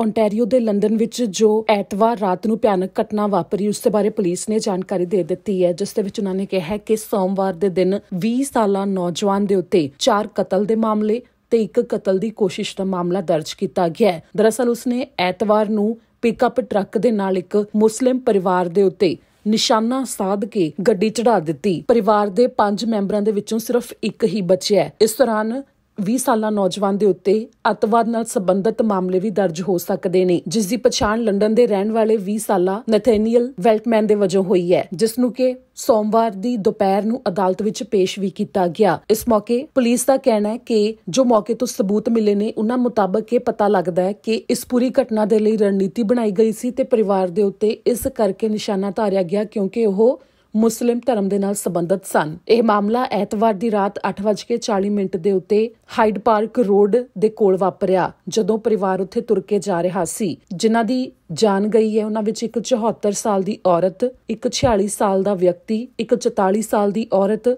Ontario ਦੇ London ਵਿੱਚ ਜੋ ਐਤਵਾਰ ਰਾਤ ਨੂੰ ਭਿਆਨਕ ਘਟਨਾ ਵਾਪਰੀ ਉਸ ਦੇ ਬਾਰੇ ਪੁਲਿਸ ਨੇ ਜਾਣਕਾਰੀ ਦੇ ਦਿੱਤੀ ਹੈ ਜਿਸ ਦੇ ਵਿੱਚ ਉਹਨਾਂ ਨੇ ਕਿਹਾ ਹੈ ਕਿ ਸੋਮਵਾਰ ਦੇ ਦਿਨ 20 ਸਾਲਾ ਨੌਜਵਾਨ ਦੇ ਉੱਤੇ ਚਾਰ ਕਤਲ ਦੇ ਮਾਮਲੇ ਤੇ ਇੱਕ ਕਤਲ ਦੀ ਕੋਸ਼ਿਸ਼ ਦਾ ਮਾਮਲਾ ਦਰਜ ਕੀਤਾ ਗਿਆ ਹੈ ਦਰਅਸਲ ਉਸਨੇ ਐਤਵਾਰ ਨੂੰ ਪਿਕਅਪ ਟਰੱਕ ਦੇ ਨਾਲ ਇੱਕ ਮੁਸਲਿਮ ਪਰਿਵਾਰ ਦੇ ਉੱਤੇ ਨਿਸ਼ਾਨਾ ਸਾਧ ਕੇ ਗੱਡੀ ਚੜਾ ਦਿੱਤੀ ਪਰਿਵਾਰ ਦੇ 5 ਮੈਂਬਰਾਂ ਦੇ ਵਿੱਚੋਂ ਸਿਰਫ ਇੱਕ ਹੀ ਬਚਿਆ ਇਸ ਦੌਰਾਨ 20 ਸਾਲਾ ਨੌਜਵਾਨ ਦੇ ਉੱਤੇ ਅਤਵਾਦ ਨਾਲ ਸੰਬੰਧਿਤ ਮਾਮਲੇ ਵੀ ਦਰਜ ਹੋ ਸਕਦੇ ਨੇ ਜਿਸ ਦੀ ਪਛਾਣ ਲੰਡਨ ਦੇ ਰਹਿਣ ਵਾਲੇ 20 ਸਾਲਾ ਨਥੈਨੀਅਲ ਵੈਲਟਮੈਨ ਦੇ ਵਜੋਂ ਹੋਈ ਹੈ ਜਿਸ ਨੂੰ ਕਿ ਸੋਮਵਾਰ ਦੀ ਦੁਪਹਿਰ ਨੂੰ ਅਦਾਲਤ ਵਿੱਚ ਪੇਸ਼ ਵੀ ਕੀਤਾ ਗਿਆ ਇਸ ਮੌਕੇ ਪੁਲਿਸ ਦਾ ਕਹਿਣਾ ਹੈ ਕਿ ਜੋ ਮੌਕੇ ਤੋਂ ਸਬੂਤ ਮਿਲੇ ਨੇ ਉਹਨਾਂ ਮੁਤਾਬਕ ਇਹ ਪਤਾ ਲੱਗਦਾ ਹੈ ਕਿ ਇਸ ਪੂਰੀ ਘਟਨਾ ਦੇ ਲਈ ਰਣਨੀਤੀ ਬਣਾਈ ਗਈ ਸੀ ਤੇ ਪਰਿਵਾਰ ਦੇ ਉੱਤੇ ਇਸ ਕਰਕੇ ਨਿਸ਼ਾਨਾ ਧਾਰਿਆ ਗਿਆ ਕਿਉਂਕਿ ਉਹ ਮੁਸਲਿਮ ਧਰਮ ਦੇ ਨਾਲ ਸੰਬੰਧਿਤ ਸਨ ਇਹ ਮਾਮਲਾ ਐਤਵਾਰ ਦੀ ਰਾਤ 8:40 ਮਿੰਟ ਦੇ ਉੱਤੇ ਹਾਈਡ ਪਾਰਕ ਰੋਡ ਦੇ ਕੋਲ ਵਾਪਰਿਆ ਜਦੋਂ ਪਰਿਵਾਰ ਉੱਥੇ ਤੁਰ ਕੇ ਜਾ ਰਿਹਾ ਸੀ ਜਿਨ੍ਹਾਂ ਦੀ ਜਾਨ ਗਈ ਹੈ ਉਹਨਾਂ ਵਿੱਚ ਇੱਕ 74 ਸਾਲ ਦੀ ਔਰਤ ਇੱਕ 46 ਸਾਲ ਦਾ ਵਿਅਕਤੀ ਇੱਕ 44 ਸਾਲ ਦੀ ਔਰਤ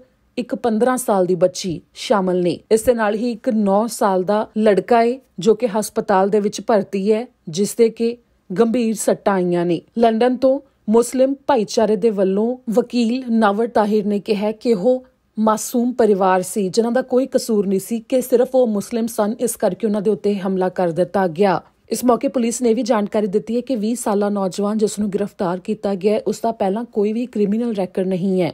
ਇੱਕ 15 ਸਾਲ ਦੀ ਬੱਚੀ ਸ਼ਾਮਲ ਨੇ ਇਸ ਦੇ ਨਾਲ ਹੀ ਇੱਕ 9 ਸਾਲ ਦਾ ਲੜਕਾ ਹੈ ਜੋ ਕਿ ਹਸਪਤਾਲ ਦੇ ਵਿੱਚ ਭਰਤੀ ਹੈ ਜਿਸ ਦੇ ਕਿ ਗੰਭੀਰ ਸੱਟਾਂ ਆਈਆਂ ਨੇ ਲੰਡਨ ਤੋਂ ਮੁਸਲਿਮ ਭਾਈਚਾਰੇ ਦੇ ਵੱਲੋਂ ਵਕੀਲ ਨਵਰ ਤਾਹਿਰ ਨੇ ਕਿਹਾ ਕਿ ਉਹ ਮਾਸੂਮ ਪਰਿਵਾਰ ਸੀ ਜਿਨ੍ਹਾਂ ਦਾ ਕੋਈ ਕਸੂਰ ਨਹੀਂ ਸੀ ਕਿ ਸਿਰਫ ਉਹ ਮੁਸਲਿਮ ਸਨ ਇਸ ਕਰਕੇ ਉਹਨਾਂ ਦੇ ਉੱਤੇ ਹਮਲਾ ਕਰ ਦਿੱਤਾ ਗਿਆ ਇਸ ਮੌਕੇ ਪੁਲਿਸ ਨੇ ਵੀ ਜਾਣਕਾਰੀ ਦਿੱਤੀ ਹੈ ਕਿ 20 ਸਾਲਾ ਨੌਜਵਾਨ ਜਿਸ ਨੂੰ ਗ੍ਰਿਫਤਾਰ ਕੀਤਾ ਗਿਆ ਉਸ ਦਾ ਪਹਿਲਾਂ ਕੋਈ ਵੀ ਕ੍ਰਿਮੀਨਲ ਰੈਕੋਰਡ ਨਹੀਂ ਹੈ